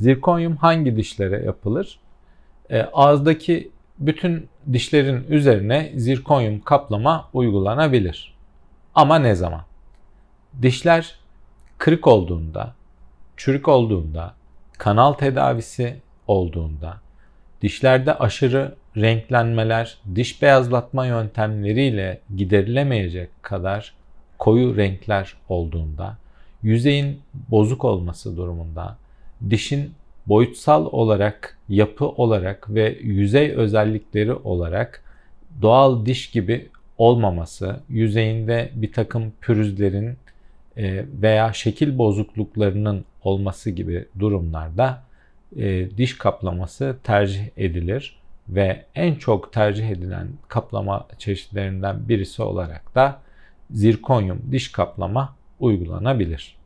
Zirkonyum hangi dişlere yapılır? E, ağızdaki bütün dişlerin üzerine zirkonyum kaplama uygulanabilir. Ama ne zaman? Dişler kırık olduğunda, çürük olduğunda, kanal tedavisi olduğunda, dişlerde aşırı renklenmeler, diş beyazlatma yöntemleriyle giderilemeyecek kadar koyu renkler olduğunda, yüzeyin bozuk olması durumunda, dişin boyutsal olarak, yapı olarak ve yüzey özellikleri olarak doğal diş gibi olmaması, yüzeyinde bir takım pürüzlerin e, veya şekil bozukluklarının olması gibi durumlarda e, diş kaplaması tercih edilir ve en çok tercih edilen kaplama çeşitlerinden birisi olarak da zirkonyum diş kaplama uygulanabilir.